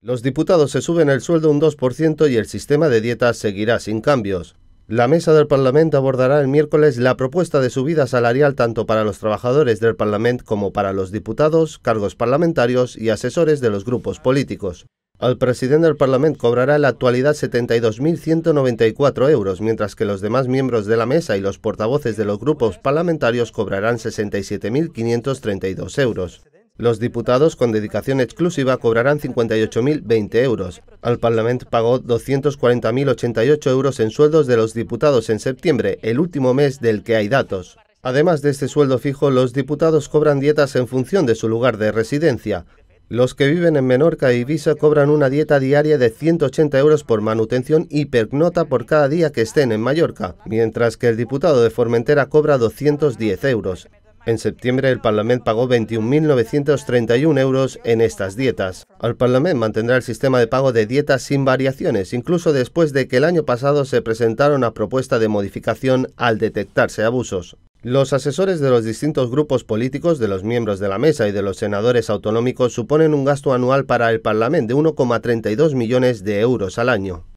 Los diputados se suben el sueldo un 2% y el sistema de dietas seguirá sin cambios. La mesa del Parlamento abordará el miércoles la propuesta de subida salarial tanto para los trabajadores del Parlamento como para los diputados, cargos parlamentarios y asesores de los grupos políticos. Al presidente del Parlamento cobrará en la actualidad 72.194 euros, mientras que los demás miembros de la mesa y los portavoces de los grupos parlamentarios cobrarán 67.532 euros. Los diputados con dedicación exclusiva cobrarán 58.020 euros. Al Parlamento pagó 240.088 euros en sueldos de los diputados en septiembre, el último mes del que hay datos. Además de este sueldo fijo, los diputados cobran dietas en función de su lugar de residencia. Los que viven en Menorca y Ibiza cobran una dieta diaria de 180 euros por manutención y pernota por cada día que estén en Mallorca, mientras que el diputado de Formentera cobra 210 euros. En septiembre, el Parlamento pagó 21.931 euros en estas dietas. El Parlamento mantendrá el sistema de pago de dietas sin variaciones, incluso después de que el año pasado se presentara una propuesta de modificación al detectarse abusos. Los asesores de los distintos grupos políticos, de los miembros de la mesa y de los senadores autonómicos suponen un gasto anual para el Parlamento de 1,32 millones de euros al año.